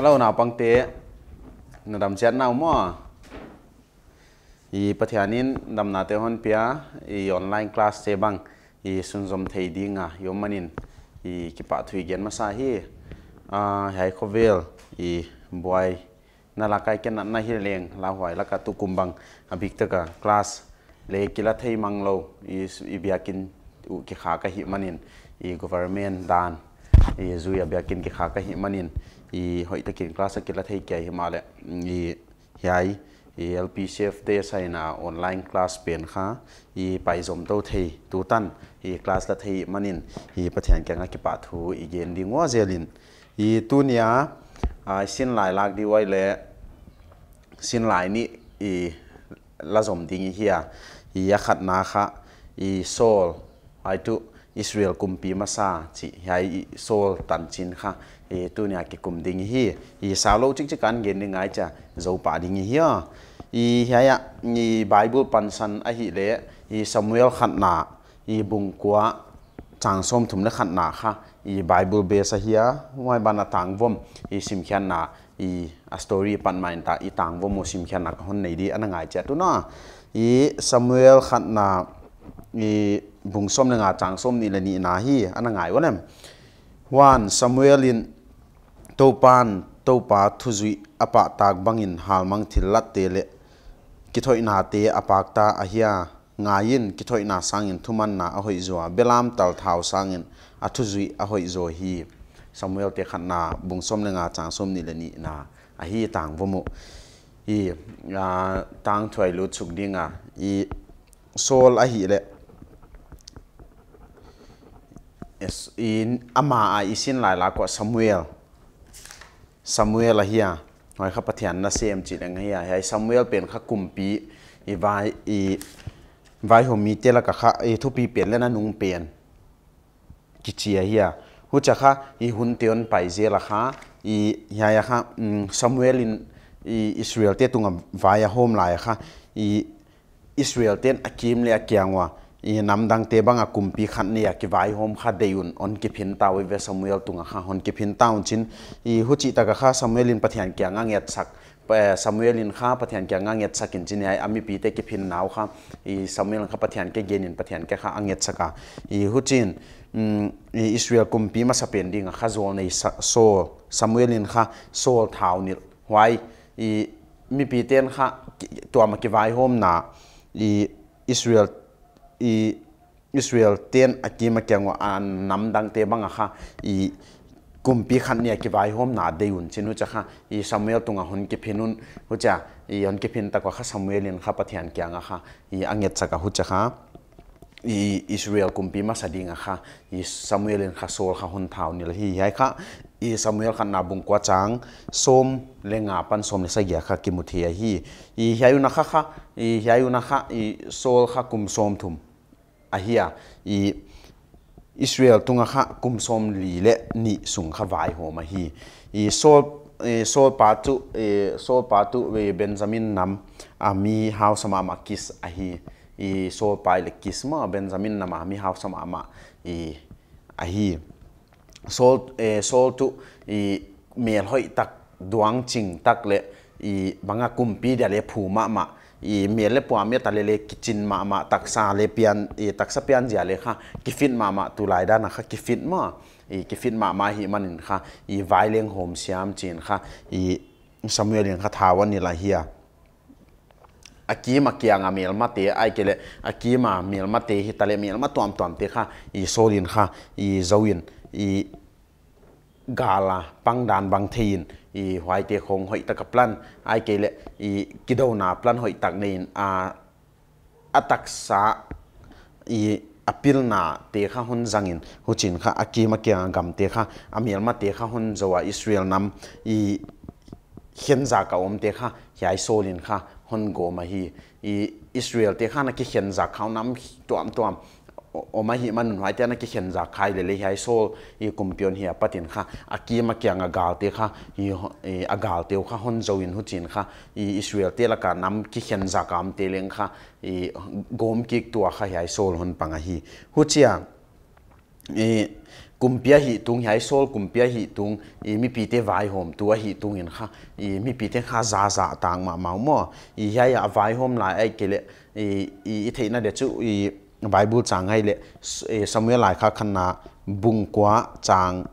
hello nào bằng tế nó đầm chết nào mà ý bắt hiện nín đầm nà tế hôn pia ý online class tế bằng ý sun dòng thầy đi ngà yếu mà nín ý kì bạ thủy ghen mà xa hi à hãy khó vèl ý bòi nà là cái kênh nà hi liền là hoài là cả tu cùng bằng à biết tất cả class lấy kì là thầy mang lâu ý ý bia kinh kì khá cái hi mà nín ý government dan ý dù ý à bia kinh kì khá cái hi mà nín อีหอยตะกินคลาสกิลเทียห้มาเลยอีใหญ่อี LPCF เดใช้นาออนไลน์คลาสเปลี่ยนค่ะอีไปสมตัวทียตูตันอีคลาสละทียมันินอีประเทศแกงกิปาทูอีเยนดิงวาเจลินอีตุนยาอ่าสินหลายลักดีไว้เลยสินหลายนี่อีละสมดิ้งเฮียอียาขัดนาค่ะอีโซลไอตู Israel kumpi masa chi hai sol tan chin kha e tu nya cái kum ding hi i salo chik chik kan gen ni ngay chả zo pa ding hi à, ya hay haya ni bible bản thân a hi lệ, i samuel khatna i bung kwa chang som thum na khatna kha i bible bê sa hi à, ngoài wai bana tang vom i sim khian na i a story pan mạnh ta i tang vom mo sim khian na hon nei di ngay chả tu na i samuel khatna i bung som na nga chang som ni la ni na hi ana ngai wanem wan samuel in topan topa thuzui apa tak bangin halmang thilat tele kithoi na te apak ta ahia ngayin kithoi na sangin thuman na ahoi zo belam tal thau sangin athuzui ahoi zo hi samuel te khan na bung som na nga chang som ni la ni na ahi tang vomu i ah, tang thwai lu chuk dinga i sol ahi le อิอามาอิสินหลายลากว่าซามเอลสามูเอลอะเฮียหอยขับเทียนนัะเซมจิตอะไรเฮียไอซสมูเอลเปลี่ยนขักกุมปีอีไวอีไวโฮมีเจลกับขักไอทุปีเปลี่ยนแล้วนะนุ่งเปลี่ยนกิจเฮียหุ่นจะขักอีหุ่นเตียนไปเจลขักอียฮียขักสามูเอลอินอีอิสราเอลเตีะตุงกับไวโฮมหลายขักอีอิสราเอลเตีะอักิมเลียเกียงวะอีน้ำดังเตบังกุมพีขันเนี่ยกิวายโฮมขัดเดยุนอนกิพินตาวิเวสมุเอลตุงข้าฮอนกิพินตาวนจินอีหุจิตากะข้าสมุเอลินปะเทียนเกียงเงียดสักสมุเอลินข้าปะเทียนเกียงเงียดสักินจินไออามิปีเตกิพินนาวข้าอีสมุเอลินข้าปะเทียนเกเกนินปะเทียนเกข้าเงียดสักอีหุจินอีอิสราเอลกุมพีมาสเปนดิงข้าโซนในโซสมุเอลินข้าโซลทาวนิลไว้อีมีปีเตนข้าตัวมากิวายโฮมนาอีอิสราเอล i Israel ten akima kengo an nam dang te banga kha i kumpi khan ne ki vai hom na de un chinu cha kha i Samuel tunga hun ki phinun hu cha i on ki phin ta ko kha Samuel in kha pathian kya nga kha i anget cha ka hu cha kha i Israel kumpi ma sadinga kha i Samuel in kha sol kha hun thau ni hi hi kha i Samuel khan na bung kwa chang som lenga pan som le sa gya kha ki muthia hi i hiayu na kha kha i hiayu na kha i sol kha kum som thum ahia e israel tunga kha kumsom li le ni sung kha wai homahi e sol sol b a t tu sol a t u we benjamin nam ami hausama makis ahia s o p a le kisma benjamin nam ami hausama e a h i s o s o tu m e l hoi tak duang ching tak le banga kum i da le p i miel le pwa mi ta le kitchen ma ma taksa le pian i taksa pian ja le kha kifin ma ma tu lai da na kha kifin ma i kifin ma ma hi manin kha i vai home hom siam chin kha i samuel yang kha thawan ni la hiya aki ma kia nga mel ma te ai kele aki ma mel ma te hi tale mel ma tuam tuam te kha i solin kha i zoin i gala pang dan bang thein i hoài te khong hoi ta ka plan ai ke le i kido na plan hoi tak nei a atak sa i apil na te kha hun zangin huchin kha akima kya gam te kha amiel à ma te kha hun zowa à israel nam i hian za ka om te kha hiai solin kha hun go ma hi i israel te kha na ki hian za nam tuam tuam o ma hi man hwai te na ki hen za khai le le hi so i kumpion hi patin kha aki ma kya nga gal te kha i a gal te kha hon zo in hu chin kha i israel te la ka nam ki hen za kam te leng kha i gom ki tu kha hi so hon panga hi hu chia i kumpia hi tung hi sol kumpia hi tung i mi pi te vai hom tu hi tung in kha i mi pi te kha za za tang ma mau mo i hi ya vai hom la ai kele i i theina de chu i Bible chàng hay lệ Samuel lại khá khăn là bung quá chàng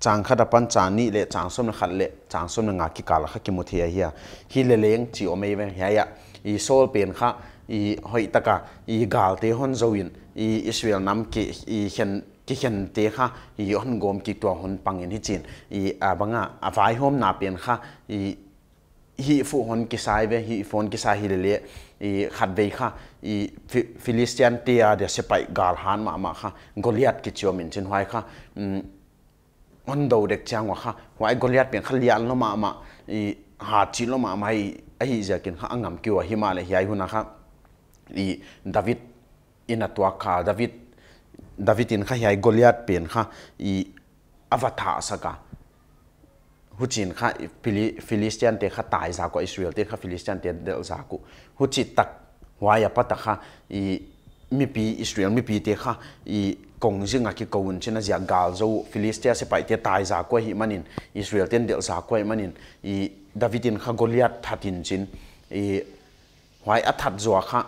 chàng khá đập pan chàng ni lệ chàng xóm là khát lệ chàng xóm là ngạc kỳ cả là khá kỳ một thìa hiya hi lệ lệ chỉ ôm ấy vậy hiya i sol pen khá i hoi taka i gal te hon zoin i Israel nam ki i hiện ki hiện te kha i hon gom ki tua hon pangin hi chin i abanga avai hom na pen kha i hi fu hon ki sai ve hi phone ki sai hi lệ i khat vei kha i philistian tia de sepai gal han ma ma kha goliat ki chom in chin hwai kha on do dek chang wa kha hwai goliat pen khalial no ma ma i ha chi lo ma mai ai jakin kha angam ki wa himale hi ai huna kha i david inatwa kha david david in kha hi goliat pen kha i avatar saka hu chin kha philistian te kha tai za ko israel te kha philistian te del za ku hu chi tak wa ya pa ta kha i mi pi israel mi pi te kha i kong zinga ki koun china zia gal zo philistia se pai te tai za ko hi manin israel ten del za ko hi manin i davidin kha goliat thatin chin i hwai athat zwa kha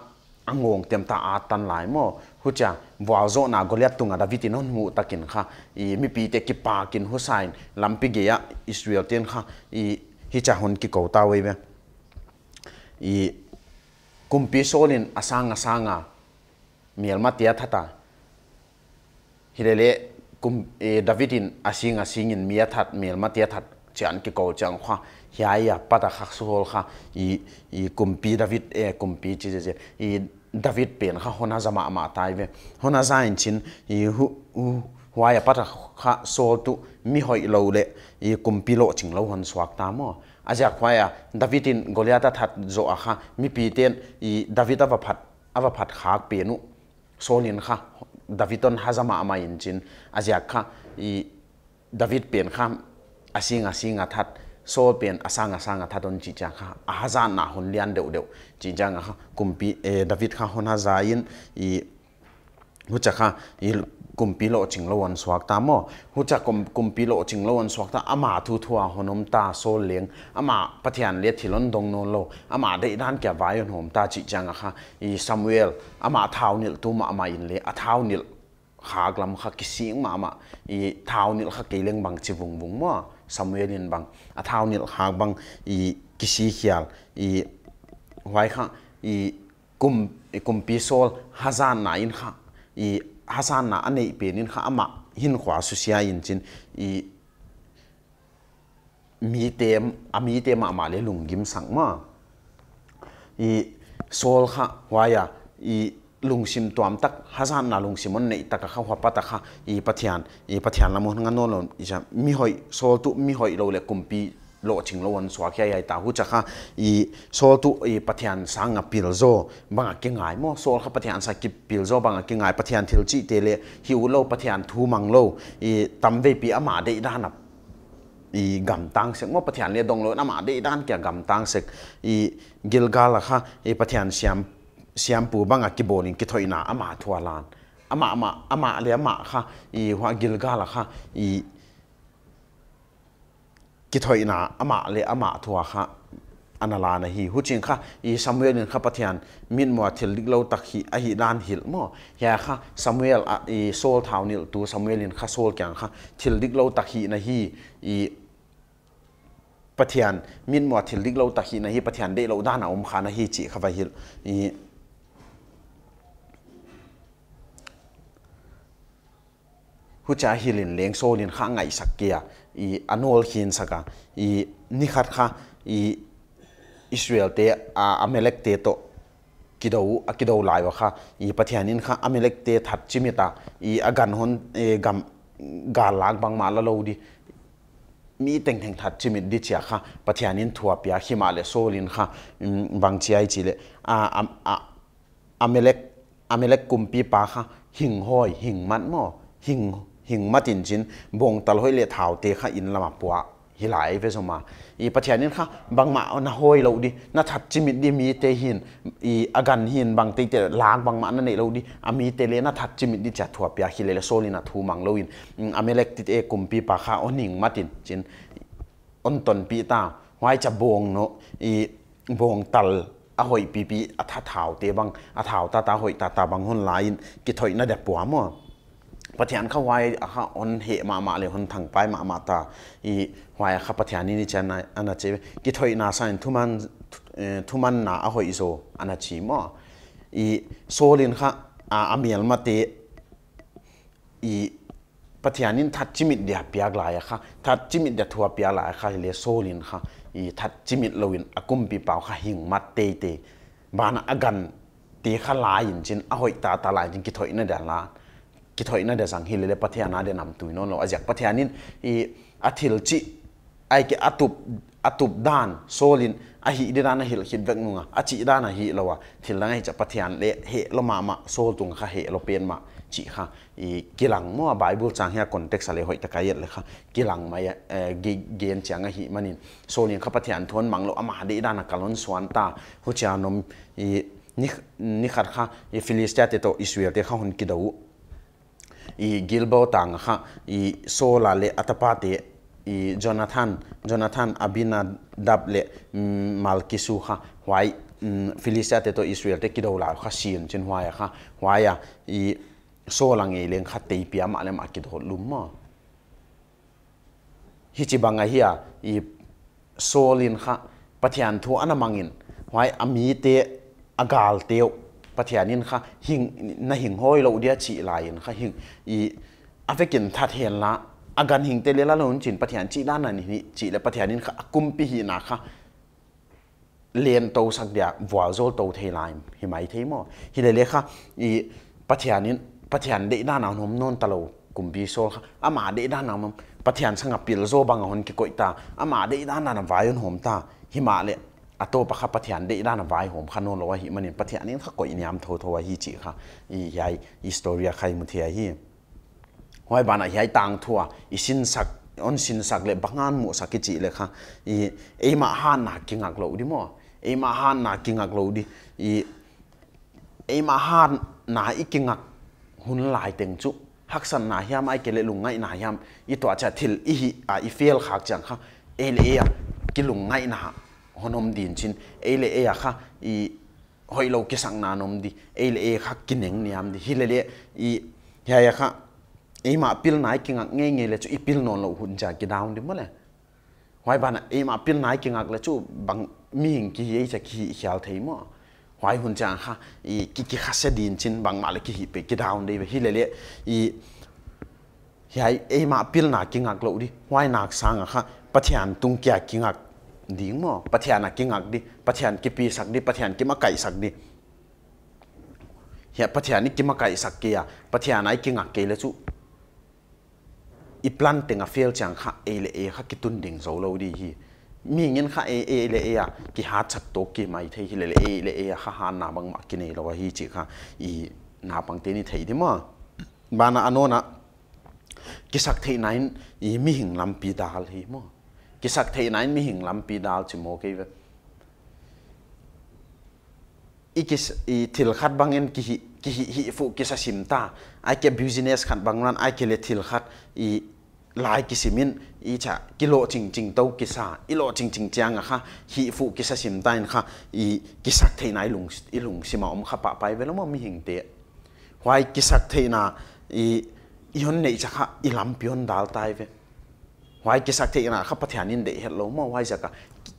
angong tem ta a tan lai mo hucha buazo na goliat tunga à, david non mu takin kha i mi pi te ki pa kin husain lampi ge ya israel ten kha i hi cha hon ki ko ta we be i kumpi solin asanga sanga miel ma tia thata hilele kum e davidin asinga singin mia that miel ma tia that chan ki ko chang kha hiaya pata khak su hol kha i cùng kumpi david e kumpi chi je i ดาวิดเปลี่ยนข้าหน้าจะมาอมาตายเวฮอนาจะเห็นชินยิ่หูวายปัตตาข้าโซลตุมีหอยเลวเลยยิ่กุมพิโลจิงเหลวหันสวักตามอ่ะอาจากวาย่ะดาวิดินโกลิอาตัดโจอาข้ามีปีเตียนยิ่ดาวิดอาวัพัดอาวัพัดขากเปลี่ยนุโซลินข้าดาวิดอนหน้าจะมาอมาเห็นชินอาจจะข้ายิ่ดาวิดเปลี่ยนข้าอาศิงอาศิงอาทัด sol pen asang asang tha don chi chang kha aza na hon lian deu deu chi chang kha kumpi david kha hon ha zain i hu cha kha i kumpi lo ching lo an swak ta mo hu cha kum kumpi lo ching lo an swak ta ama thu thua honom ta sol leng ama pathian le thilon dong no lo ama dei dan kya vayon hom ta chi chang ha, i samuel ama thau nil tu ma ama in le a thau nil khak lam kha kising ma ma i thau nil kha keleng bang chi vung vung ma samuel in bang a à, thau nil ha bang i kisi khial i wai kha i kum i kum pi sol hazan na in kha i hazan na anei pe nin kha ama hin khwa su sia in chin i mi tem à, a mi tem ama le lungim sang ma i sol kha waya i ลุงซิมตัวมตักฮัซานนาลุงซิมันในตักข้าวปัตตะอีปัทยานอีปัทยานละมันงานนนอีจะมีหอยโซลตุมีหอยโรเลกุมพีโลชิงโลวันสวากยายตาหูจะข้าอีโซลตุอีปัทยานสังกับพิลโซบังกิงไงโมสซลข้าปัทยานสักกพิลโซบังกิงไงปัทยานเทลจีเตเล่ฮิวโลปัทยานทูมังโลอีตัมเวปีอามาเดย์ด้านับอีกำตังเสกโมปัทยานเลดงโลน้ามาเดย์ด้านแก่กำตังเสกอีกิลกาลข้าอีปัทยานเซียมสียมปูบังกิบอนิกิทอยนาอามาทัวลานอามาอามาอามาเลยอามาค่ะอีฮวากิลกาล่ะค่ะอีกิทอยนาอามาเลยอามาทัวค่ะอันละนะฮีฮุจิงค่ะอีซามูเอลินค่ะพัทยานมินมัวทิลลิกเลาตักฮีอหิดานฮิลโมเฮียค่ะซามูเอลอีโซลทาวนิลตัวซามูเอลินค่ะโซลแกงค่ะทิลลิกเลาตักฮีนะฮีอีพัทยานมินมัวทิลลิกเลาตักฮีนะฮีพัทยานเด้เลาด้านอุ้มขานะฮีจีค่ะไปฮิลอีผูจ่าฮิลินเลงโซลินข้างไงสักเกียอีอันโอลฮินสักอีนิคัดค่ะอีอิสราเอลเตะอาอเมริกเตะโตกิดเอาอกิดเอาลายว่าค่ะอีประเทยนี้ค่ะอเมริกเตะถัดจิมิตาอีอากันฮอนเอ่อกำกาลักบางมาลาโลดีมีแต่งแต่งถัดจิมิตดิจิอาค่ะปรจเทศนี้ทัวปิอาฮิมาเลโซลินค่ะบางที่ไอจีเลอ่าอาอเมริกอเมริกกุมปีปาค่ะหิงห้อยหิงมันหม้อหิงหิงมาตินจินบงตลอยเลถาวเตะข้าอินละมาปัวฮิลายเวสมาอีปัจเัยนี้ค่ะบางมาเอาหน้าหอยเราดิน่าทัดจิมิดีมีเตหินอีอากันหินบางตีเตล้างบางมานั่นเองเราดิอามีเตเลน่าทัดจิมิดีจัดทัวเปียฮิเลเลโซลินาทูมังเราอินอเมเล็กติดเอกุมปีปาค่ะอนิงมาตินจินอนตนปีตาไว้จะบงเนาะอีบงตลอาหอยปีปีอัฐาถาวเตบังอัฐาวตาตาหอยตาตาบังหุ่นลายกิถอยน่าเด็ดปัวมั่ pathian kha wai ha on he ma ma le hon thang pai ma ma ta i wai kha pathian ni chan ana che ki thoi na sain thuman thuman na a hoi zo ana chi mo i solin kha a amial ma te i pathianin that chimit dia piak la ya kha that chimit dia thua pia la kha le solin kha i that chimit loin akum pi pau kha hing mat te te bana agan te kha la in chin a hoi ta ta la jin ki thoi na da la คิดถอยน่าเดี๋ยวสังฮิลเล่พัทยานาเดนนำตุยนนท์เราอจากพัทยานินอีอาทิลจิไอเกอตุบอตุบดานโซลินอะฮีเดานาฮิลคิดเวกนุงอะอาจิด้านาฮีเราอะทิลังไอจะพัทยานเล่เฮลมามาโซลตุงค่ะเฮเราเปียนมาจีค่ะอีกิลังมัวไบเบิลจังเฮียคอนเท็กซ์อะไรหอยตะกายเลยค่ะกิลังมาเอ่อกิเกนจังไอฮีมันนินโซลินเขาพัทยานทวนมังโลอามาดีด้านากาลอนสวันตาหุ่นจานมอีนี่นิี่ค่ะฟิลิสเตียเตโตอิสเวลเตขาหุ่นกิดาว i Gilbo tang ha i Sola le atapate i Jonathan Jonathan Abina dab le mm, Malkisu ha wai Philistia mm, te to Israel te kido la kha sin chin waya ha waya i Sola nge leng kha te pia ma le ma kido lumma hi chi banga hiya i Solin ha pathian thu anamangin wai ami te agal teo pathianin kha hing na hing hoi lo dia chi lai in kha hing i avekin that hen la agan hing te lela lon chin pathian chi la na ni chi le pathianin kha akum pi hi na kha len to sak dia wa zo to the lai hi mai the mo hi le le kha i pathianin pathian de na na nom non talo kumbi so kha ama de na na mom pathian sanga pil zo bang hon ki koita ama de na na vai hom ta hi ma le อตัวปะคับปะเทียนได้ด้านวายหอมขนนลว่าหิมันเอี่ยปะเทียนนี้ถ้าก่อยนิยามททวทวหิจิค่ะอีใหญ่อีสตอรี่ใครมุทียหิวายบานะใหญ่ต่างทัวอีสินสักออนสินสักเลยบางานหมู่สักกิจิเลยค่ะอีเอมาฮานนักกิงักโลดิมั้เอมาฮานนักกิงักโลดิอีเอมาฮานนาอีกิงักหุ่นลายเต็งจุฮักสันนาฮิมไอเกลลุงไงนาฮิมอีตัวจะทิลอีอ่ะอีเฟลขากจังค่ะเอเลียกิลุงไงนะ honom din chin ele e kha i hoilo ke sang na nom di ele e kha kineng niam di hilele i ya ya kha e ma pil nai kinga nge nge le chu i pil non lo hun ja ki down di mole hoi bana e ma pil nai kinga le chu bang mi hing ki ye cha ki hial thei mo hoi hun ja kha i ki ki kha se din chin bang ma le ki hi pe ki down di hilele i hiai e ma pil na kinga lo di hoi nak sang kha pathian tung kya kinga điếng mò bắt thiền là kinh ngạc đi bắt thiền cái pi sắc đi bắt thiền cái mắc cậy sắc đi hiện bắt thiền cái mắc cậy sắc kia bắt thiền ấy kinh ngạc kia là chú i plan tiếng field chẳng khác e lệ e khác cái tuân đỉnh dấu lâu đi hi mi nhân khác e e lệ e à cái hạt chặt to kia mai thấy hi lệ e lệ e khác hà nà bằng mắc kia này rồi hi chỉ khác i na bằng tên thấy thế mà bà na ano na cái sắc thấy này i mi hình làm pi đà hi mà cái sắc thế này mi hình làm pi đào chỉ vậy i cái i thil bang en cái cái hi phụ cái sa sim ta ai cái business khát bang lan ai cái lệ thil lại cái sim in i cha cái lộ trình trình sa i lộ trình trình chang à hi phụ cái sa sim ta in ha i cái sắc thế này lùng i lùng sim mà ông khát bạ bài vậy lắm mà mi hình tệ hoài cái sắc thế na i yon nei cha ha i lam pion dal vậy วายกิสักเทอยนะขับพัทยานินเดียเหรอโมาวายสัก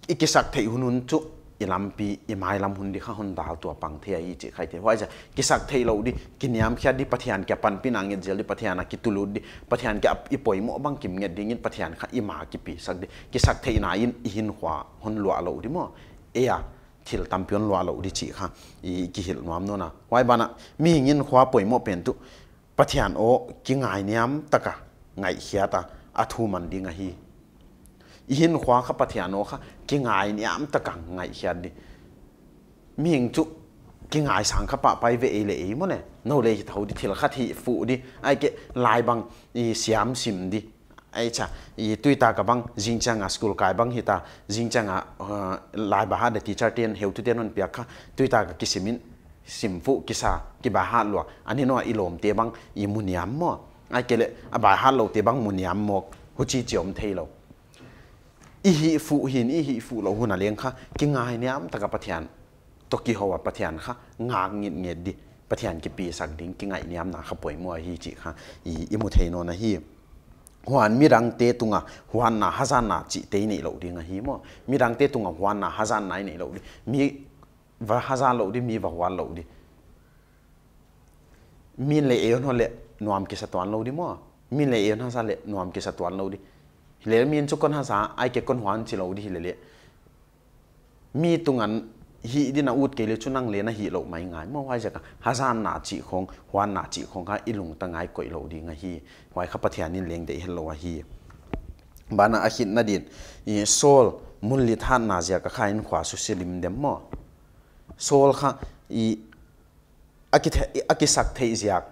อีกิสักเทีอินุนจุยลัมปียีไมลัมหุนดีข้าหุนดาวตัวปังเทียยี่จิใครเทวายสักกิสักเทียเราดีกินยามแค่ดีพัทยานแกปันปีนางเงินเจลิพัทยานักิตุลุดีพัทยานแกอีปอยโมบังกิมเงินดีเงินพัทยานข้าอีมากิปีสักดีกิสักเทียนายินอีหินหัวหุนลัวเราดีโม่เอียทิลตัมพิอนลัวเราดีจิข้าอีกิหิลน้อมโนนะวายบานะมีเงินหัวปอยโมเป็นตุพัทยานโอกิงไงนียมตะกะไงเขียตา a thu man ding a hi ihin khwa kha pathiano kha ki ngai ni am ta kang ngai hian ni mi hing chu ki ngai sang kha pa pai ve e le e mo ne no le hi thau di thil kha thi fu di ai ke lai bang i siam sim di ai cha i tui ta ka bang jing changa school kai bang hi ta jing changa uh, lai ba ha de teacher ten heu tu ten on pia kha tui ta ka kisimin simfu kisa ki ba ha lo ani no ilom te bang i muniam mo ai kể lệ à bài hát lâu thì bằng một nhám một hồ chi chồng thấy lâu ý hi phụ hiền ý hi phụ lâu hôn à liền khá cái ngài nhám ta gặp bát hiền to kỳ hoa à bát hiền khá ngang nghiệt nghiệt đi bát hiền cái bì sang đỉnh cái ngài nhám nào khá bồi mua hi chỉ khá ý ý một thấy nó là hi hoàn mi rang tung à, hoàn na hazan na chỉ tê ni lâu đi ngà hi mo mi rang tung à, hoàn na hazan nai ni lâu đi mi và hazan lâu đi mi và hoàn lâu đi mi lệ yêu nó lệ นวมกิสตวันเราดีมั้วมีเลยเอานาซาเลนวมกิสตวันเราดีเลี้ยงมีนชุกคนฮาซาไอเก็คนหวานชิเราดีเลยมีตรงนั้นฮีดินาอุดเกลือชุนังเลนะฮีเราไม่ง่ายมั่วไว้จะฮาซาน้าจีของหวานนาจีของกาอีลุงตั้งไงก็อยเราดีไงฮีไว้ขับปเทียนี่เลี้ยงเด็กเห็นเราฮีบ้านาอคิดนัดดินยีโซลมุลิธานนาเซียก็ข้าอินขวาสุสิลิมเดมมั้วโซลข้าอีอกิดอกิดสักเทียก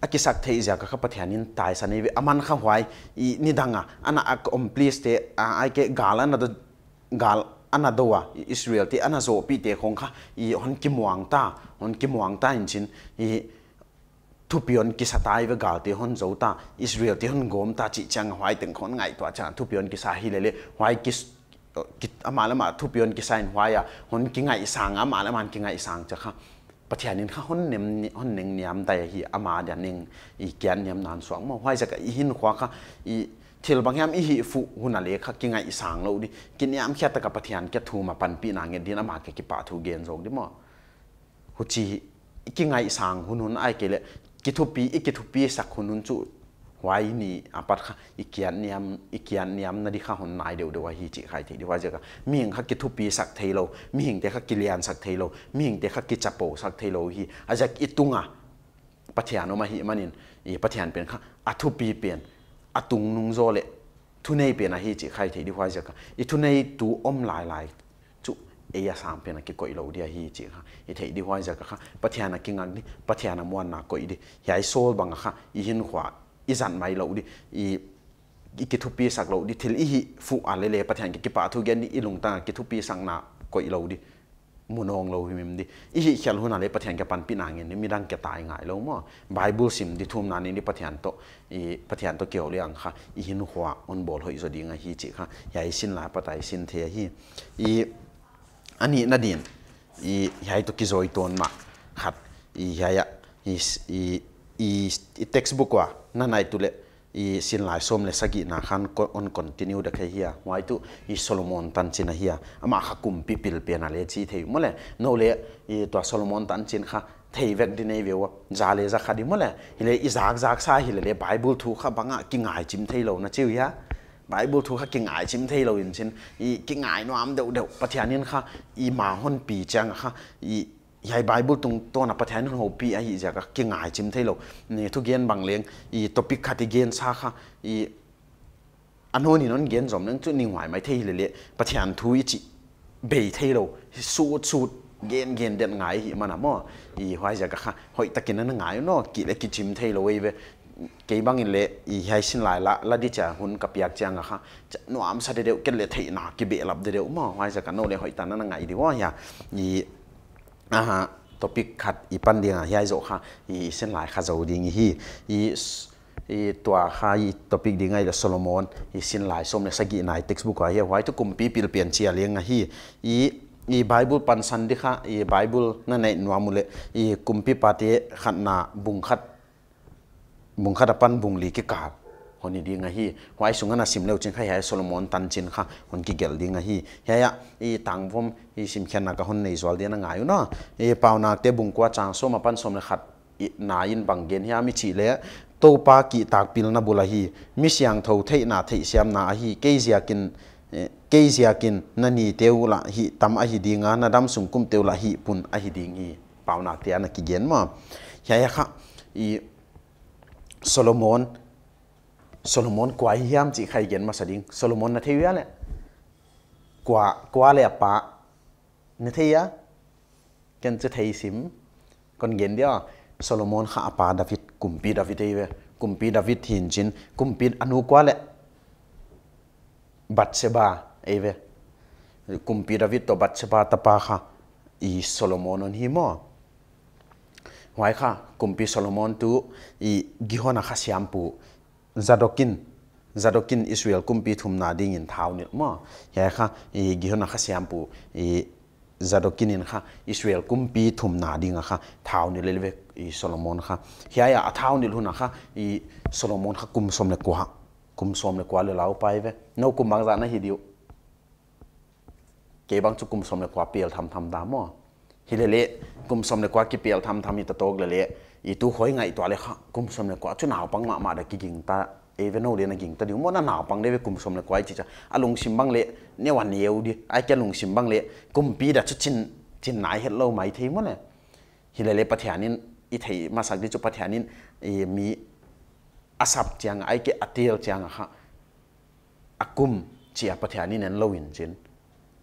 akisak thei ja ka khapa thianin tai sane ve aman kha hwai i nidanga ana ak om please te ai ke gala na gal ana dowa israel te ana zo pi te khong kha i hon ki muang ta hon ki muang ta in chin i thu pion ki satai ve gal te hon zo ta israel te hon gom ta chi chang hwai teng khon ngai to cha thu pion ki sa hi le le hwai ki kit amala ma thu pion ki sain hwaya hon ki ngai sang amala man ki ngai sang cha kha ปฏิหารินี้าห้นเนีมห้นหนึ่งเนียมแต่ฮีอามาเดียนหนึ่งอีแกนเนียมนานสวงมาห้จะก็อีหินขวาค่ะอีเทลบางแห่งอีหิฟุหุนอะไรค่ะกินไงอีสางเราดิกินียมแค่ตะกับปฏิหารแค่ทูมาปันปีนางเงินดีนอามาเกกิป่าทูเกนทรงดิมอหุจีกินไงอีสางหุนหุนไอเกลกิทุปีอีกิทุปีสักหุนหุนจุว่านี่อปัตขอีกียนนียมอีกียนนียมนาดีข้าหนนายเดียวเดียวว่าฮีจิไข่ที่เดียวว่าจเจอมีเหิงขักกิทุปีสักเทโลมีเหิงเกขักกิเลียนสักเทโลมีเหิงเกขักกิจับโปสักเทโลฮีอาจจะอิตุงะปัทยานุมาฮีมันนินอีปัทยานเป็นขักอทุปีเปลี่ยนอตุงนุงโซเลทุเนยเปลี่ยนอาฮีจิไข่ที่เดียวว่าเจออีทุเนยตูอมหลายหลายจุเอียสามเปลี่ยนกิโกอิโลเดียฮีจิค่ะอีถีเดียวว่าจะเจอปัทยานกิงังนี่ปัทยานมวนนาโกอิดิยายโซลบังค่ะอีหินขวาอีสันไม่เหลาดิอีอีกิทุปีสักหลาดิทิลอีฮฟุอันเล่เล่ปะเทียนกิปาทุกยันนี่อีลงตากิทุปีสังนาก็อีเหลาดิมุนองเราพิมดิอีฮเชียหัวนาเลปะเทียนกับปันปีนางเงินนี่มีดังแกตายง่ายเรามั้งไบเบิลสิมดิทุ่มนานี่นี่ปะเทียนโตอีปะเทียนโตเกี่ยวเรื่องค่ะอีหินหัวอันบอลหอยสดีงาฮีจิค่ะใหญ่สินลาปะไตสินเทียฮีอีอันนี้นาดินอีใหญ่ตุกิโซยตนมาขัดอีใหญ่อีอีอี textbook ว่า na nai tu le i sin lai som le sagi na khan on continue da khe hia wai tu i solomon tan chin hia ama hakum pipil pe na le chi thei mo le no le i to solomon tan chin kha thei vek di nei vewa za le za kha di mo le hile i zak zak sa hile le bible thu kha banga ki ngai chim thei lo na chiu ya bible thu kha ki ai chim thei lo in chin i ki ai no am deu deu pathianin kha i ma hon pi chang kha i yai bible tung to na pathian ho pi a hi jaga ki ngai chim thailo ni thu gen bang leng i topic khati gen sa kha i anoni non gen jom nang chu ni ngoài mai thei le le pathian thu i chi be thailo su chu gen gen den ngai hi mana mo i hoi jaga kha hoi takin na ngai no ki le ki chim thailo we ve ke bang in le i hai sin lai la la di cha hun kapiak chang kha no am sa de de ken le thei na ki be lap de de mo hoi jaga no le hoi ta na ngai di wa ya i à ha topic khát ipan đi à hiai zo kha i sinh lại khá zo ding hi i i tua ha, i topic đi ngay là Solomon i sinh lại som le sagi này, textbook à hi wai to kumpi biểu biến chia leng nghe hi i i bible pan san đi kha i bible na nei nuamule i kumpi pate khat na bung khát, bung khat apan bung li cái kar hôn honi ding hi wai sunga na sim leu chin khai hai solomon tan chin kha hôn ki gel đi ding hi ya ya i tang vom i sim khen na ka hon đi zwal ngay ngai na bao pauna te bung qua trang so mà pan som le khat na in bằng gen hi mi chỉ le to pa ki tak pil na bula hi mi siang thâu thấy na thấy xem na hi ke zia kin ke zia kin na ni tiêu la hi tam a đi dinga na dam sung cung tiêu la hi pun a hi ding hi pauna te ana ki gen mà ya ya kha i solomon Solomon kwa hiam chỉ khai kiến mà sao sading Solomon na theu ya le kwa kwa le pa na thei ya ken che thei sim kon gen dia Solomon kha apa David bị David ei ve bị David hin chin kumpi anu kwa le Batseba ei ve bị David to Batseba tapa kha i Solomon on hi mo wai kha bị Solomon tu i gihona kha siam pu จัดกินจัดกินอิสราเอลคุมปีทุมนาดิ่งิเท้าเนี่ยมั้ยเฮ้ยค่ะอีกี่หคนนะคะเสียงปูอีจัดกินเนี่ยค่ะอิสราเอลกุมปีทุมนาดิ่งค่ะเท้าเนี่ยเลื่อยอีโซโลมอนค่ะเฮียอ่ะเท้าเนี่ยหุ่นนะคะอีโซโลมอนค่ะคุมสมเนกว่ากุมสมเนกว่าเรืเล่าไปเว้ยนกุมบางจานะฮิดิโอเก็บบางชุคุมสมเนกว่าเปลี่ยนทำทำตามมั้ยฮิเลเล่คุมสมเนกว่ากี่เปลี่ยนทำทำมีตะโต๊เลเล่อีตู้หอยไงตัวเลยค่ะกุมสมเลยกว่าชุนหนาวปังมามาได้กิ่งตาเอเวนโอเรียนกิ่งตาดิวมันหนาวปังได้เวกุมสมเลยกว่าจีจ้าอารมณ์ชิมบังเละเนี่ยวันเดียวดิไอ้แกลงชิมบังเละกุมปีดัชชินชินไหนเห็ดเราไหมเทีมันเลยฮิเลเลปะเทียนินอีเทมาสักดิจุปะเทียนินเอมีอาศับจียงไอ้แกอเตียลจียงอะค่ะอากุมเจียปะเทียนินนั่นเราอินจิน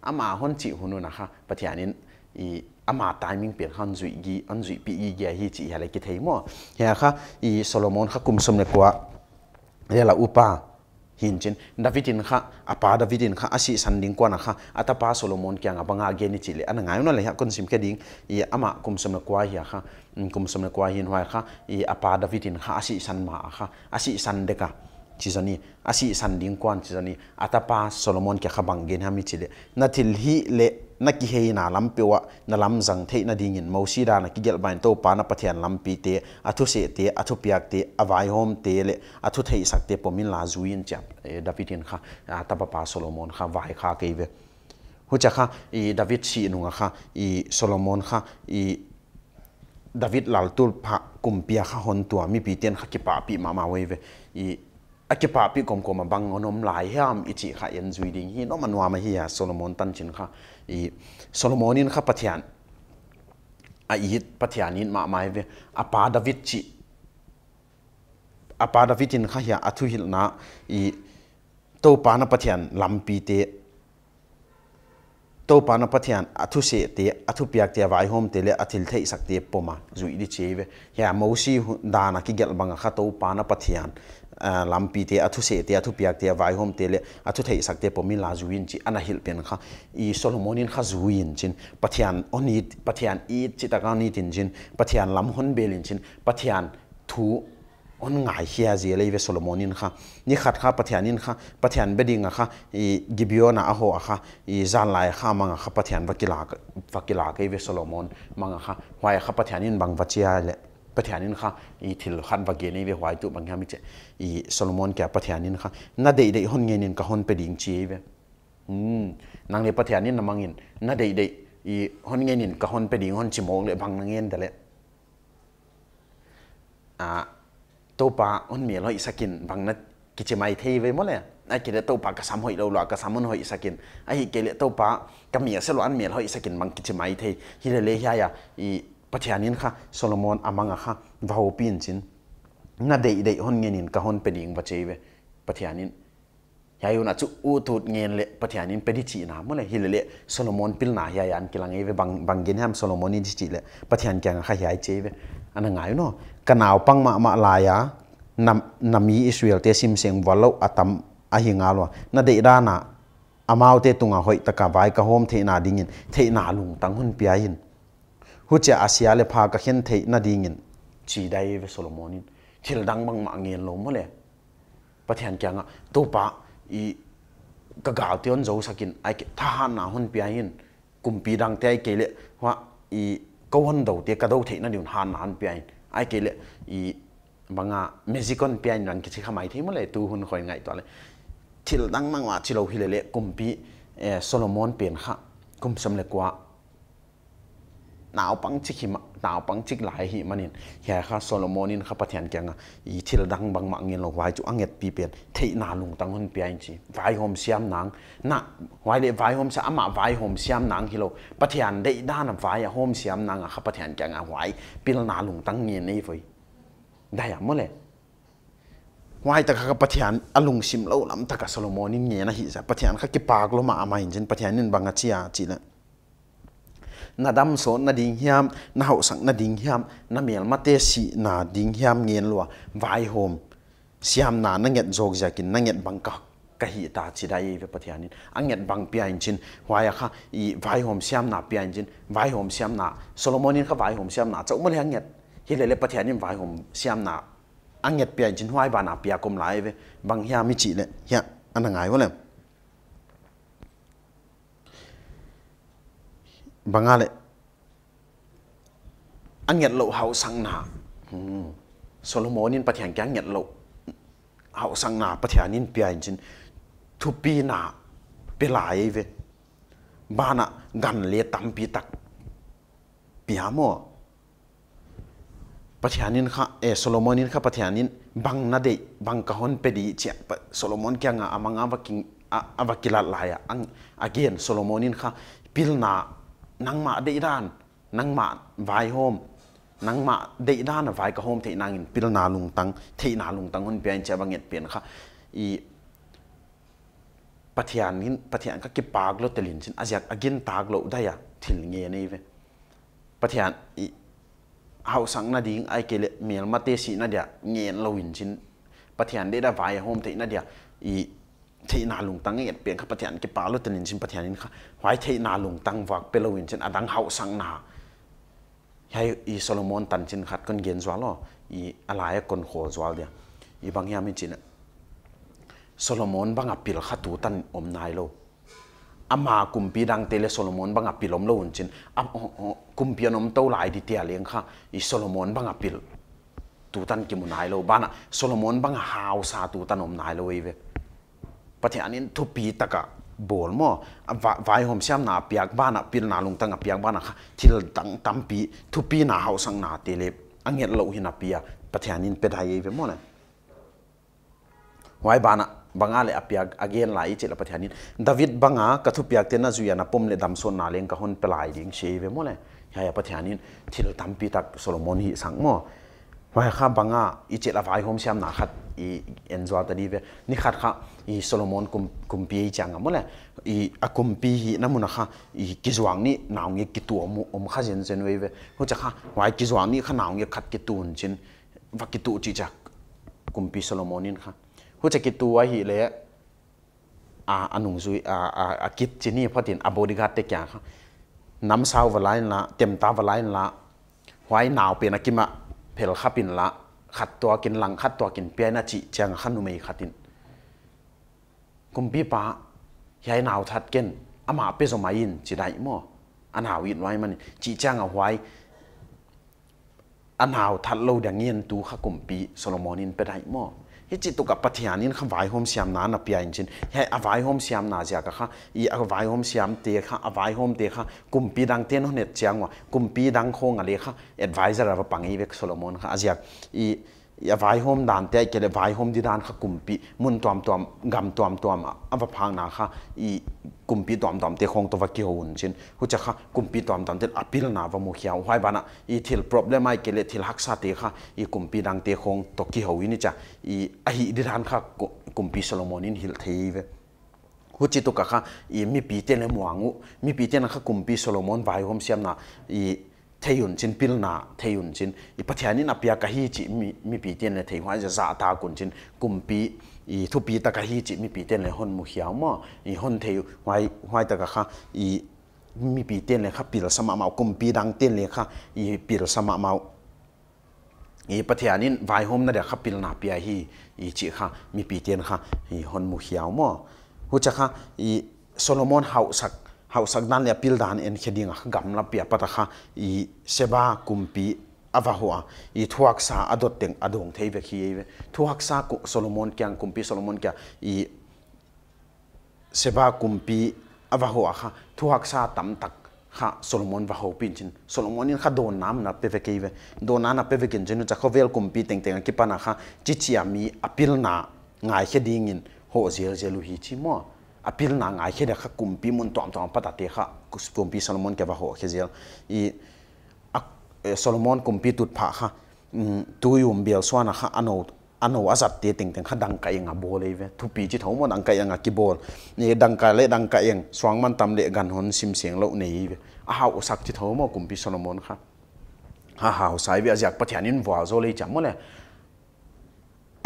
อามาฮอนจีฮุนุนะคะปะเทียนิน i ama timing pe han zui gi an zui pi gi ya hi chi hele ki theimo he kha i solomon kha kum som ne kwa la upa hin chin davidin kha apa davidin kha asi sanding kwa na kha atapa solomon kya nga banga ge ni chile ana ngayon la ya kon sim ke ding i ama kum som na kwa hi kha kum som na kwa hin wa kha i apa davidin kha asi san ma kha asi san de ka chi zani asi san ding kwan chi zani atapa solomon kya kha bang ge na mi chile na til hi le na ki hei na lam pewa na lam zang thei na ding in mo si da na ki gel bain to pa na pathian lam pi te athu se te athu piak te avai hom te le athu thei sak te pomin la zuin chap e, david in kha ta pa pa solomon kha vai kha ke ve hu cha kha i e, david si nu kha i e, solomon kha i david lal tul pa kum pia kha hon tua mi pi ten kha ki pa pi ma ma we ve i akipa pi kom kom bang onom lai ham ichi kha en zui ding hi no manwa ma hi ya solomon tan chin kha i solomonin kha pathian a i pathianin ma mai ve a pa david chi a pa david in kha ya athu hil na i to pa na pathian lampi te to pa na pathian athu se te athu piak te vai hom te le athil thei sak te poma zui di che ve ya mo si da na ki gel banga kha to pa na pathian lampi te athu se te athu piak te vai hom te le athu thei sak te pomi la zuin chi ana hil pen kha i solomon in kha zuin chin pathian oni pathian i chi ta ka ni tin chin pathian lam hon belin chin pathian thu on ngai hia je le ve solomon in kha ni khat kha pathian in kha pathian beding kha i gibeon a ho kha i zan lai kha manga kha pathian vakila vakila ke ve solomon manga kha hwai kha pathian in bang vachia le pathianin kha i thil khat ba gene ve hwai tu bangyami che i solomon kya pathianin kha na dei dei hon ngenin ka hon peding chi ve hm nang le pathianin namangin na dei dei i hon ngenin ka hon peding hon chi mong le bang nangen dale a to pa hon mi lo isakin bang na kiche mai thei ve mo le ai kể tàu pa cả sắm hội đâu loa cả sắm hội sakin ai kể tàu pa cả miệng sẽ loan miệng hội sakin bằng kiche mai thei hi le le hi ya i pathianin kha solomon amanga kha vahopin chin na dei dei hon ngenin ka hon peding ba cheve pathianin yayun chu u tut ngen le pathianin pedi chi na mole hilele solomon pil na ya yan kilang eve bang bang banggen ham solomon ni chi le pathian kyang kha yai cheve ana ngai no kanaw pang ma ma la ya nam nami israel te sim seng walo atam ahinga lo na dei ra na amau te tunga hoi taka vai ka hom the na dingin the na lung tang hun pia hin hu che asia le pha cái hiện thei na dingin chi Solomon ve solomonin thil dang bang ma ngien lo mo le pathian kya nga tu pa cái ka ga tion zo sakin ai ke tha han na hun pia in kumpi dang te ai ke le wa i ko đầu do cái đầu do na diun han han bia in ai ke le i banga mezikon bia in ran cái chi khamai thei mà le tu hun khoi ngai to le là đang mang wa chỉ lâu hi le le kumpi eh, solomon bia kha kum sam lệ kwa าวปังจิกหิมหนาวปังจิกหลายหิมันินเฮียข้าโซโลมอนินข้าปะเทียนแกงอ่ะอีทิลดังบังมังเงินลงไว้จุอังเงตปีเปลี่ยนเทนาลุงตังหุนเปียนจีไว้หอมเสียมนางนะไว้เลยไว้หอมเสียมาไว้หอมเสียมนางฮิโลปะเทียนได้ด้านไว้หอมเสียมนางอ่ะข้าปะเทียนแกงอ่ะไว้ปีลนาลุงตังเงินนี่ฟอยได้อะเมื่อไหร่วายตะกะปะเทียนอลุงซิมเลาลำตะกะโซโลมอนินเงียนะฮิจะปะเทียนข้ากิปากลมาอามาหินเช่นปะเทียนนินบังอาเชียจีละ na dam so na ding hiam na hau sang na ding hiam na mel ma te si na ding hiam ngien lo vai hom siam na na nget jog jakin na nget bangka ka hi ta chi dai ve pathianin anget bang pia in chin waya kha i vai hom siam na pia in chin vai hom siam na solomonin kha vai hom siam na chau ma le anget hi le le pathianin vai hom siam na anget pia in chin huai ba na pia kom lai ve bang hiam mi chi le ya anangai wa le บังอะไรอันเงียดโลเฮาสังนาโซโลโมนินปะเทียงแกงเงียดโลเฮาสังนาปะเทียนินเปียนจินทุปีนาเปลายเวบ้านะกันเลตัมปีตักเปีหามอปะเทียนินค่าเอโซโลโมนินค่าปะเทียนินบังนาเดบังกะฮอนเปดีเจโซโลโมนแกงอามังอาวักิงอาวักิลาลายอังอาเกีนโซโลโมนินข่ะปิลนา nang ma de dan nang ma vai hom nang ma de dan na vai ka hom the nang in pil na lung tang the na lung tang hun pian che banget pian kha i pathian in pathian ka ki pak lo telin chin ajak agin tak lo daya à, thil nge nei ve pathian i hau sang na ding ai kele mel mate si na dia ngen lo in chin pathian de da vai hom the na dia i thei na lung các et peng cái pathian ki tình tanin sim pathian in kha hwai thei na lung tang wak pelowin chen đang hau sang na hay i solomon tan chin khát con gen zwa lo i con kon kho zwa dia bằng bang yam chin solomon bằng áp bang khát khatu tan om nai lo ama kumpi dang tele solomon bang apil om lo un chin am kumpi om to lại đi tia leng kha i solomon áp apil tu tan kim nai lo bana solomon bằng hào sa tu tan om nai lo ấy vậy hiện pathianin thupi taka bol mo vai hom siam na piak ba na pil na lung tanga piak ba na thil tang tampi thupi nà hau sang na tele anget lo hina pia pathianin pedhai ve mo na wai ba na banga le apiak again lai chela pathianin david banga kathu piak te na zuya na pom damson dam son na leng ka hon pelai ding she ve mo le ya ya pathianin thil tampi tak solomon hi sang mo vai kha banga i chela vai hom siam na khat i enjoy ta dive ni khat kha i solomon cùng cùng kum kum pi à, mole i a kum pi hi namuna kha i kizwang ni naung ye kitu om om kha jen jen we ve ho cha kha vai kizwang ni kha naung ye khat kitun chin va kitu chi cha kum pi solomon in kha ho cha kitu wa hi le a anung zui a a a kit chini phatin a bodyguard te kya kha nam sao va line la tiềm ta va line la hoài nào bên kia mà เพลขับปินละขัดตัวกินหลังขัดตัวกินเปียนาจิเจียงขันนุไม่ขัดินกุมพีปะยายหนาวทัดเก่นอามาเปสมายิน จิได้มั่อันหาวอินไว้มันจีจ้างเอาไว้อันหาวทัดเราดังเงียนตูขกุมปีโซโลมอนินไปได้มั่ hi chi tu ka pathian in kha vai hom siam na na pia in chin he a vai hom siam na ja ka kha i a vai hom siam te kha a vai hom te kha kumpi dang ten hon net chiang wa kumpi dang khong ale kha advisor ava pangi vek solomon kha azia i ยาไฟโฮมด่านเตะเกลไฟโฮมดีด่านขกุมปีมุนตวมตัวกำตวมตวมอวพังนะค่ะอีกุมปีตวมตวมเตะของตัวเกี่ยวอุ่นชินหัวจะค่ะกุมปีตวมตวมเตะอภิรนาวมุขียวไวบ้านะอีทิลปรบเลไม่เกลทิลฮักซาเตะค่ะอีกุมปีดังเตะของตัวเกี่ยวนี่จ้ะอีอหิดีด่านค่ะกุมปีโซโลมอนินฮิลเทเวฮุจิตุกะค่ะอีมีปีเตนเลมวงอุมีปีเตนค่ะกุมปีโซโลมอนไวโฮมเสียมนะอีเทยุนงจินพิลนาเทยุนงจินอีพัทยานี่นับยากาฮีจิมีมีปีเตียนเลยเที่ยวัาจะสาตากุนจินกุมปีอีทุปีตะกาฮีจิมีปีเตียนเลยฮอนมุขยาวมั่วอีฮอนเทยุยงวายวายตะกาค่าอีมีปีเตียนเลยข่ะปีละสมะเมากุมปีดังเตียนเลยข่ะอีปีละสมะเมาอีพัทยานี่วายฮอมนั่นเดียค่าปีละนับยาฮีอีจิค่ามีปีเตียนข่ะอีฮอนมุขยาวมั่วหัวจะค่อีโซโลมอนเฮาสัก hausak dan le pil dan en khedinga gam la pia patakha i seba kumpi avahoa i thuak sa adot teng adong theibe khiwe thuak sa ku solomon kyang kumpi solomon kya i seba kumpi avahoa kha thuak sa tam tak kha solomon va ho pin chin solomon in kha don nam na peve keive don na na peve kin jinu cha khovel kumpi teng teng ki pana kha chichia mi apil na ngai kheding in ho zel zelu hi chi mo apil na ngai khe kha kumpi mun tom tom pata te kha kumpi solomon ke ba ho khe zel i eh, solomon kumpi tut pha kha mm, tu yum bel swana kha ano ano azat te ting ting kha dang ka inga bol ve thu pi chi thoma dang ka inga ki bol ni e, dang ka le dang ka eng swang man tam le gan hon sim seng lo nei ve a ha o sak chi thoma kumpi solomon kha ha ha sai ve azyak pathian in wa zo le chamole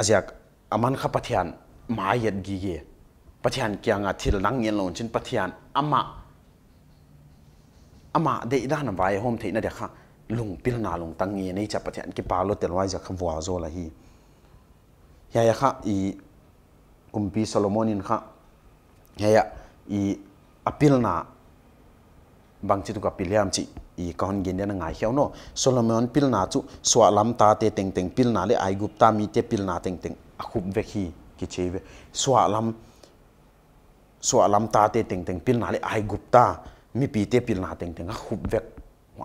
azyak aman kha pathian ma yet gi ge ปะเทียนเกียงอาทิลังเงินลงจินปะเทียนอามาอามาเดียด้านไว้โฮมเทนเดียค่ะลุงพิลนาลุงตั้งเงินนี่จะปะิทียนกี่ปาลดเดลววยจะขวัวโซละฮียายค่ะอีอุมพีโซโลมอนินค่ะยายอีอพิลนาบางทีตุกับพิลยามจีอีกอนเงินเดนง่ายเขียวเนาะโซโลมอนพิลนาจุสวาลัมตาเตเต็งเต็งพิลนาเลไอกุปตามีเตพิลนาเต็งเต็งอคุบเวคีกิเชเวสวาลัม so alam ta te teng teng pil na le ai gupta mi pi te pil na teng teng a khup vek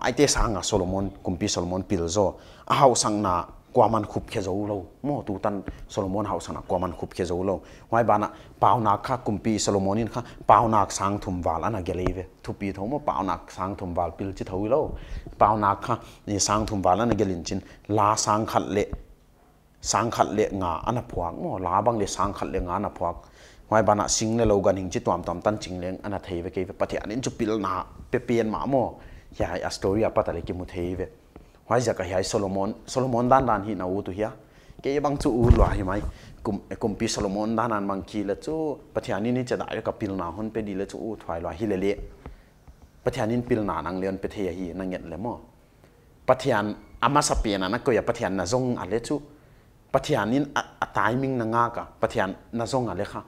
ai te sanga solomon kumpi solomon pil zo a hau sang na kwaman khup khe zo lo mo tu tan solomon hau sana kwaman khup khe zo lo wai bana pauna kha kumpi solomon in kha pauna sang thum wal ana geleve thu pi thoma pauna sang thum wal pil chi thoi lo pauna kha ni sang thum wal ana gelin chin la sang khat le sang khat le nga ana phuak mo la bang le sang khat le nga ana phuak ngoài bà nạ sinh lên lâu gần hình chữ toàn toàn tan chính lên anh thấy về cái à à về bắt anh chụp pin nạ pe pin mà mò hay a story apa tại cái một thấy về ngoài giờ cái hay Solomon Solomon đan đan hi nấu tu hiá cái băng chú u loài hi mai cùng cùng pi Solomon đan đan mang kia là chú bắt anh nên chỉ đại cái pin nạ hôn pe đi là chú u loài loa hi lệ lệ bắt anh nên pin năng lên pe thấy à hi năng nhận lên mò bắt anh ama sa pe na ko ya bắt anh na zong ale chú bắt anh nên a timing na ngà cả bắt anh na zong ale kha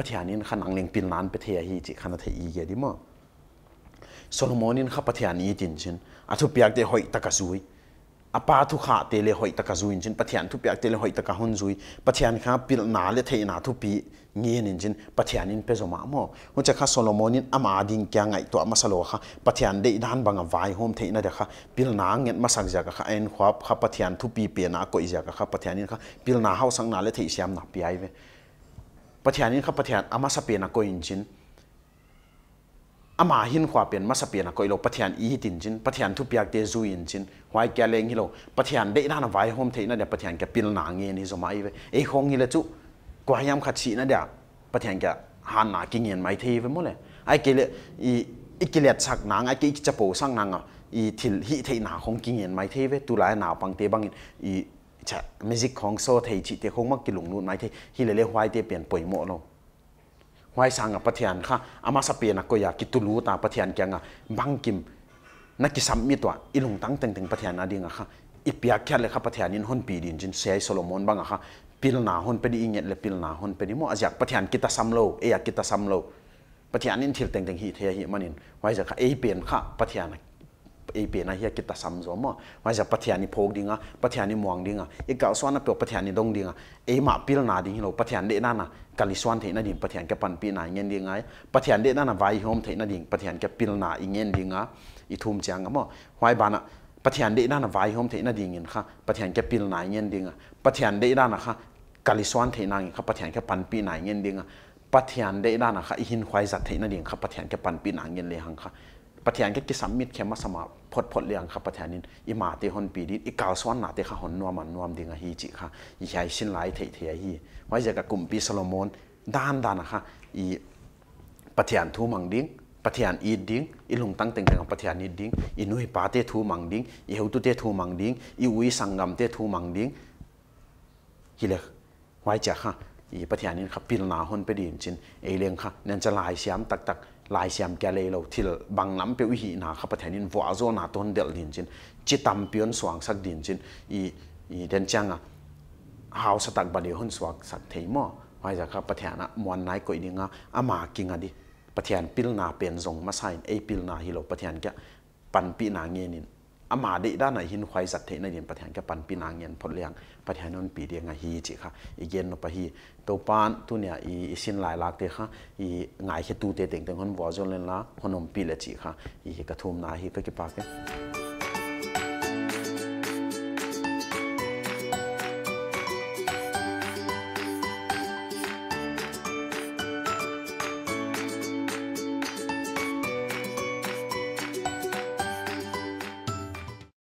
pathianin khan angling pin lan pe the hi chi khana the i ge di ma solomonin kha pathian i tin chin a thu piak te hoi takazui apa thu kha te le hoi takazuin chin pathian thu piak te le hoi taka hun zui pathian kha pil na le the na thu pi ngien in chin pathian in pezoma mo hun cha kha solomonin ama ding kya ngai to masalo kha pathian de dan banga vai hom the na de kha pil na nget masak ja kha en khwa kha pathian thu pi pe na koi ja kha pathian in kha pil na hau sang na le the siam na pi ai ve pathianin kha pathian ama sapena ko inchin ama hin khwa pen ma sapena ko ilo pathian i hitin chin pathian thu piak te zu in chin hwai kya leng hilo pathian de na vai hom theina de pathian ka pil na nge ni zoma i e khong hi le chu ko yam kha chi na da pathian ka han na ki ngen mai thei ve mo le ai ke le i ikilet sak ai nga ki chapo sang na nga i thil hi thei na khong ki ngen mai thei ve tu lai na pang te bang i จะไม่จิกของโซ่เทจิเตคงมักกิลุงนู่นไหมที่ฮิเลเลควายเตเปลี่ยนป่วยหมดลงควายสังกับปะเทียนค่ะอามาสเปียนก็อยากกิตุลูตาปะเทียนแกงอ่ะบังกิมนักกิสัมมีตัวอิลงตั้งแต่งถึงปะเทียนนาดิงอ่ะค่ะอีปียกแค่เลยค่ะปะเทียนนินฮอนปีดินจินเซย์โซโลมอนบังอ่ะค่ะพิลนาฮอนเป็นอีเงีงตเลยพิลนาฮอนเป็นอีโมอาจากปะเทียนกิตาซัมโลเอียกิตาซัมโลปะเทียนนินทิลแต่งแต่งฮีเทียฮีมันนินไว้จะค่ะเอเปลี่ยนค่ะปะเทียนอ่ะเปนะเฮียกิตาสัมจอมว่าจะปฏิญาณิพกดิ่งอ่ะปฏิญาณิมองดิ่งอ่ะไอ้กาส่วนนั้นเปลี่ยวปฏิญาณิดงดิ่งอ่ะเอมาพิลนาดิ่งเราปฏิญาณเดนั่นน่ะกาลิสวนรค์เทนั่นดิ่งปฏิญาณแกปันปีนาเงินดิ่งไงปฏิญาณเดนั่นน่ะไวโฮมเทนั่นดิ่งปฏิญาณแกพิลนาอีเงินดิ่งอ่ะอีทุ่มจังก่ะมั้งไวบ้านะปฏิญาณเดนั่นน่ะไวโฮมเทนั่นดิ่งเงี้ค่ะปฏิญาณแกพิลนาเงินดิ่งอ่ะปฏิญาณเดนั่นน่ะค่ะกาลิสวนรค์เทนั่นค่ะปฏิญาณแกปันปีนาเงินดิ่งอ่ะปฏิญาณเดนั่นน่ะค่ะอีหินควายจัดเทนั่นดิ่งค่ะปฏิญาณแกปันปีนาเงินเลยหังค่ะประเทศก็กิสัมิรเข้มมาสมาพดพดเลี้ยงครับประเทศนี้อีมาติฮอนปีดิอีกาวสวรรค์นาติข้าหอนนวมันนวมดิงงฮีจิค่ะอีใช้ชินไหลเทียเทียฮีไว้จะกับกลุ่มปีซาโลมอนด้านด้านนะคะอีประเทศทูมังดิงประเทศอีดิงอีลงตั้งแต่งของประเทศนิดิงอีนุยปาเตทูมังดิงอีเฮวตุเตทูมังดิงอีวิสังกัมเตทูมังดิงงฮิเลไว้จะค่ะอีประเทศนี้ครับปีนนาฮอนไปดินจินเอเลียงค่ะนี่ยจะลายเสียมตักตักลายเสียมแกเลยเราทิลบางน้ำเปียวหินาขับแทนินวัวโซนาต้นเดลดินจินจิตตมเปียนสว่างสักดินจินอีอีเดนจังอ่ะฮาวสตักบัดียวหุ่นสว่างสักเทมอไว้จากขับแทนะมวนไหนก็อีดิงอ่ะอามากิงอ่ะดิปะแทนปิลนาเปลี่ยนทรงมาใส่ไอปิลนาฮิโลปะแทนแกปันปีนาเงินินอามาดีด้านไหนหินควายสัตเทนเงินประธานกับปันปีนางเงินพลเรียงประธานนนปีเดียงหีจิค่ะอีเย็นนปหีตัวปานตัวเนี่ยอีสินหลายลักเดค่ะ อีไงแค่ตูเตเต็งเต็งคนวัวจนเล่นละคนนมปีเละจิค่ะอีกระทุมนาหีไปกี่ปากเนี่ย